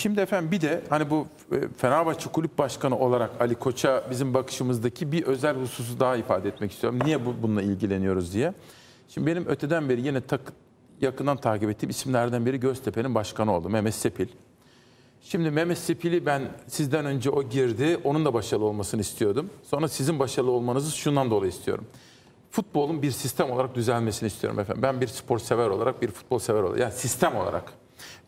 Şimdi efendim bir de hani bu e, Fenerbahçe Kulüp Başkanı olarak Ali Koç'a bizim bakışımızdaki bir özel hususu daha ifade etmek istiyorum. Niye bu, bununla ilgileniyoruz diye. Şimdi benim öteden beri yine tak, yakından takip ettiğim isimlerden biri Göztepe'nin başkanı oldu Mehmet Sepil. Şimdi Mehmet Sepil'i ben sizden önce o girdi. Onun da başarılı olmasını istiyordum. Sonra sizin başarılı olmanızı şundan dolayı istiyorum. Futbolun bir sistem olarak düzelmesini istiyorum efendim. Ben bir spor sever olarak, bir futbol sever olarak. Yani sistem olarak.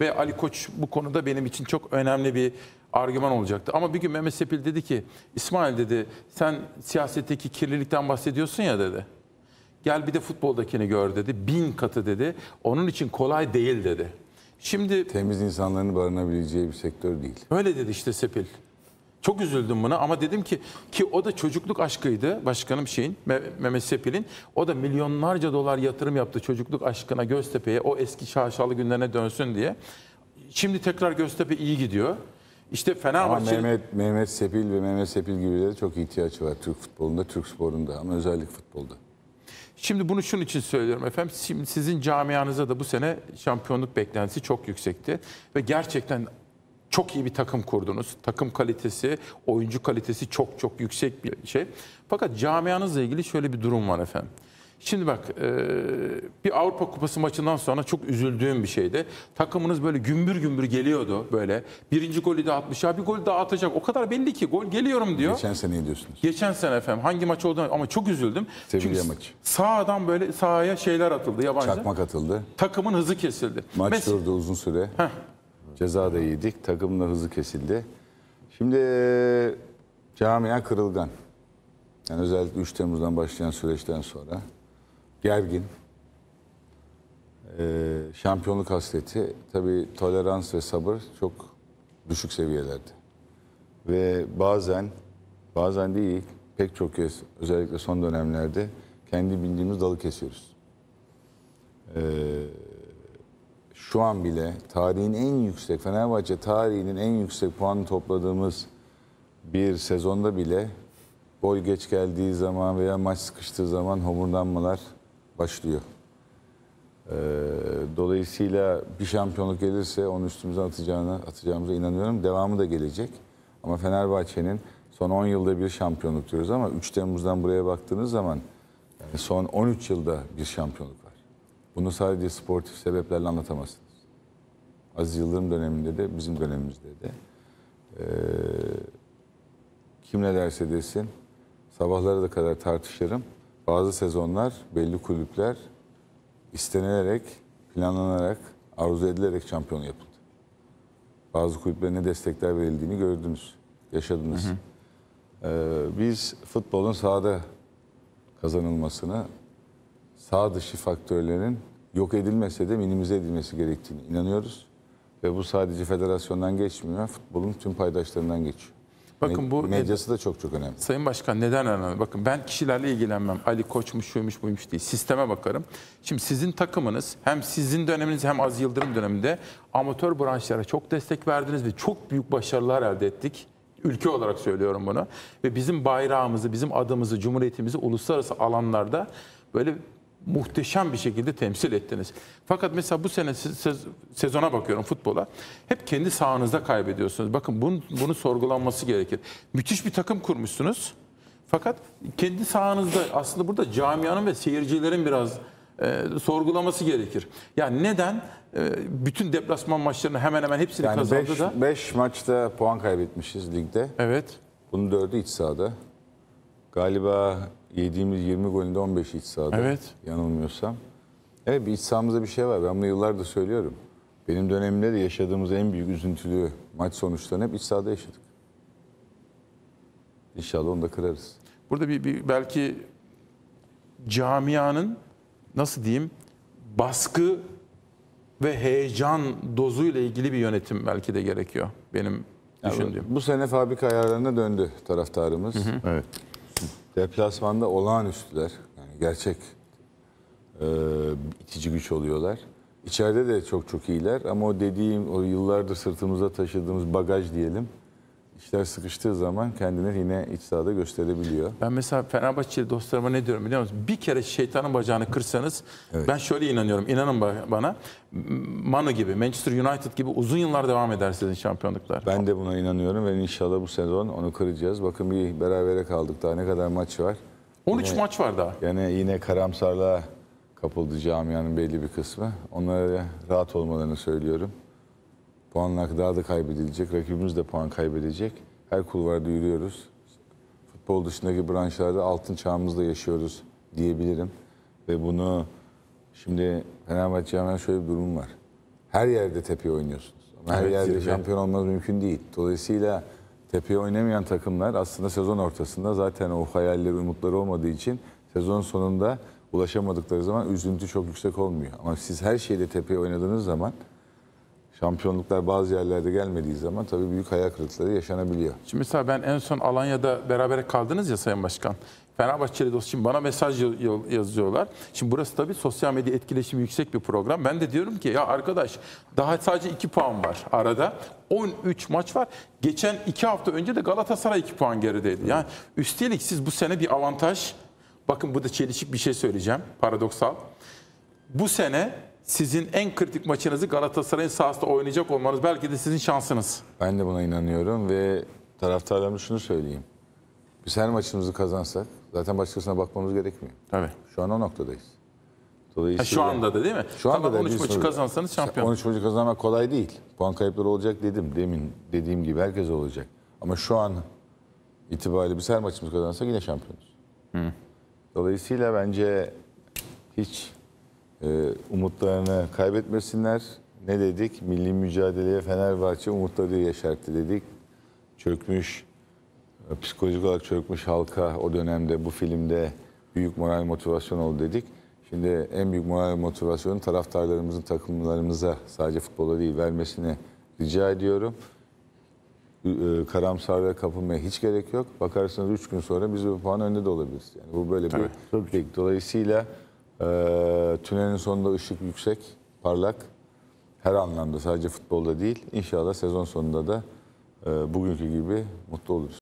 Ve Ali Koç bu konuda benim için çok önemli bir argüman olacaktı. Ama bir gün Mehmet Sepil dedi ki İsmail dedi sen siyasetteki kirlilikten bahsediyorsun ya dedi. Gel bir de futboldakini gör dedi. Bin katı dedi. Onun için kolay değil dedi. Şimdi temiz insanların barınabileceği bir sektör değil. Öyle dedi işte Sepil. Çok üzüldüm buna ama dedim ki ki o da çocukluk aşkıydı başkanım şeyin Mehmet Sepil'in. O da milyonlarca dolar yatırım yaptı çocukluk aşkına Göztepe'ye o eski şaşalı günlerine dönsün diye. Şimdi tekrar Göztepe iyi gidiyor. İşte Fenerbahçe... Ama Mehmet, Mehmet Sepil ve Mehmet Sepil gibileri çok ihtiyaç var Türk futbolunda, Türk sporunda ama özellikle futbolda. Şimdi bunu şunun için söylüyorum efendim. sizin camianıza da bu sene şampiyonluk beklentisi çok yüksekti. Ve gerçekten çok iyi bir takım kurdunuz. Takım kalitesi, oyuncu kalitesi çok çok yüksek bir şey. Fakat camianızla ilgili şöyle bir durum var efendim. Şimdi bak e, bir Avrupa Kupası maçından sonra çok üzüldüğüm bir şeydi. Takımınız böyle gümbür gümbür geliyordu böyle. Birinci golü de atmış ya bir gol daha atacak. O kadar belli ki gol geliyorum diyor. Geçen sene diyorsunuz. Geçen sene efendim hangi maç oldu ama çok üzüldüm. Sevilla Çünkü maçı. Sağdan böyle sahaya şeyler atıldı yabancı. Çakmak atıldı. Takımın hızı kesildi. Maç Mes- durdu uzun süre. Heh. Ceza da yedik. Takımla hızı kesildi. Şimdi e, camia kırılgan. Yani özellikle 3 Temmuz'dan başlayan süreçten sonra gergin. Ee, şampiyonluk hasreti tabi tolerans ve sabır çok düşük seviyelerde. Ve bazen bazen değil pek çok kez özellikle son dönemlerde kendi bildiğimiz dalı kesiyoruz. Eee şu an bile tarihin en yüksek Fenerbahçe tarihinin en yüksek puanı topladığımız bir sezonda bile gol geç geldiği zaman veya maç sıkıştığı zaman homurdanmalar başlıyor. Ee, dolayısıyla bir şampiyonluk gelirse onu üstümüze atacağına, atacağımıza inanıyorum. Devamı da gelecek. Ama Fenerbahçe'nin son 10 yılda bir şampiyonluk diyoruz ama 3 Temmuz'dan buraya baktığınız zaman son 13 yılda bir şampiyonluk bunu sadece sportif sebeplerle anlatamazsınız. Aziz Yıldırım döneminde de bizim dönemimizde de e, kim ne derse desin sabahlara da kadar tartışırım. Bazı sezonlar belli kulüpler istenilerek, planlanarak, arzu edilerek şampiyon yapıldı. Bazı kulüplerine destekler verildiğini gördünüz, yaşadınız. Hı hı. Ee, biz futbolun sahada kazanılmasını sağ dışı faktörlerin yok edilmese de minimize edilmesi gerektiğini inanıyoruz. Ve bu sadece federasyondan geçmiyor, futbolun tüm paydaşlarından geçiyor. Bakın bu medyası da çok çok önemli. Sayın Başkan neden önemli? Bakın ben kişilerle ilgilenmem. Ali Koç'muş, şuymuş, buymuş değil. Sisteme bakarım. Şimdi sizin takımınız hem sizin döneminiz hem Az Yıldırım döneminde amatör branşlara çok destek verdiniz ve çok büyük başarılar elde ettik. Ülke olarak söylüyorum bunu. Ve bizim bayrağımızı, bizim adımızı, cumhuriyetimizi uluslararası alanlarda böyle muhteşem bir şekilde temsil ettiniz. Fakat mesela bu sene sezona bakıyorum futbola. Hep kendi sahanızda kaybediyorsunuz. Bakın bunu bunun sorgulanması gerekir. Müthiş bir takım kurmuşsunuz. Fakat kendi sahanızda aslında burada camianın ve seyircilerin biraz e, sorgulaması gerekir. Yani neden e, bütün deplasman maçlarını hemen hemen hepsini yani kazandı beş, da? 5 maçta puan kaybetmişiz ligde. Evet. Bunun dördü iç sahada. Galiba yediğimiz 20 golünde 15 iç sahada. Evet. Yanılmıyorsam. Evet iç sahamızda bir şey var. Ben bunu yıllardır söylüyorum. Benim dönemimde de yaşadığımız en büyük üzüntülü maç sonuçlarını hep iç sahada yaşadık. İnşallah onu da kırarız. Burada bir, bir belki camianın nasıl diyeyim baskı ve heyecan dozuyla ilgili bir yönetim belki de gerekiyor benim düşündüğüm. Yani bu sene fabrika ayarlarına döndü taraftarımız. Hı hı. Evet. Deplasmanda olağanüstüler. Yani gerçek e, itici güç oluyorlar. İçeride de çok çok iyiler ama o dediğim o yıllardır sırtımıza taşıdığımız bagaj diyelim işler sıkıştığı zaman kendini yine iç sahada gösterebiliyor. Ben mesela Fenerbahçeli dostlarıma ne diyorum biliyor musunuz? Bir kere şeytanın bacağını kırsanız evet. ben şöyle inanıyorum. İnanın bana. Manu gibi, Manchester United gibi uzun yıllar devam eder sizin şampiyonluklar. Ben de buna inanıyorum ve inşallah bu sezon onu kıracağız. Bakın bir berabere kaldık daha ne kadar maç var. 13 yine, maç var daha. Yani yine karamsarlığa kapıldı camianın belli bir kısmı. Onlara rahat olmalarını söylüyorum. Puanlar daha da kaybedilecek. Rakibimiz de puan kaybedecek. Her kulvarda yürüyoruz. Futbol dışındaki branşlarda altın çağımızda yaşıyoruz diyebilirim. Ve bunu şimdi Fenerbahçe hemen şöyle bir durum var. Her yerde tepe oynuyorsunuz. Ama her evet, yerde şampiyon olmanız mümkün değil. Dolayısıyla tepeye oynamayan takımlar aslında sezon ortasında zaten o hayalleri, umutları olmadığı için sezon sonunda ulaşamadıkları zaman üzüntü çok yüksek olmuyor. Ama siz her şeyde tepeye oynadığınız zaman şampiyonluklar bazı yerlerde gelmediği zaman tabii büyük hayal kırıklıkları yaşanabiliyor. Şimdi mesela ben en son Alanya'da beraber kaldınız ya Sayın Başkan. Fenerbahçeli dost şimdi bana mesaj yazıyorlar. Şimdi burası tabii sosyal medya etkileşimi yüksek bir program. Ben de diyorum ki ya arkadaş daha sadece 2 puan var arada. 13 maç var. Geçen 2 hafta önce de Galatasaray 2 puan gerideydi. Yani üstelik siz bu sene bir avantaj. Bakın bu da çelişik bir şey söyleyeceğim. Paradoksal. Bu sene sizin en kritik maçınızı Galatasaray'ın sahasında oynayacak olmanız belki de sizin şansınız. Ben de buna inanıyorum ve taraftarlarımı şunu söyleyeyim. Biz her maçımızı kazansak zaten başkasına bakmamız gerekmiyor. Evet. Şu an o noktadayız. Dolayısıyla, şu anda da değil mi? Şu anda tamam, da 13 maçı kazansanız şampiyon. 13 maçı kazanmak kolay değil. Puan kayıpları olacak dedim. Demin dediğim gibi herkes olacak. Ama şu an itibariyle biz her maçımızı kazansak yine şampiyonuz. Hı. Dolayısıyla bence hiç ee, umutlarını kaybetmesinler. Ne dedik? Milli mücadeleye Fenerbahçe umutları yeşertti dedik. Çökmüş, e, psikolojik olarak çökmüş halka o dönemde bu filmde büyük moral motivasyon oldu dedik. Şimdi en büyük moral motivasyonu taraftarlarımızın takımlarımıza sadece futbola değil vermesini rica ediyorum. E, karamsarlığa kapılmaya hiç gerek yok. Bakarsanız 3 gün sonra biz bir puan önde de olabiliriz. Yani bu böyle Tabii. bir lig. Dolayısıyla ee, tünelin sonunda ışık yüksek, parlak. Her anlamda sadece futbolda değil. İnşallah sezon sonunda da e, bugünkü gibi mutlu oluruz.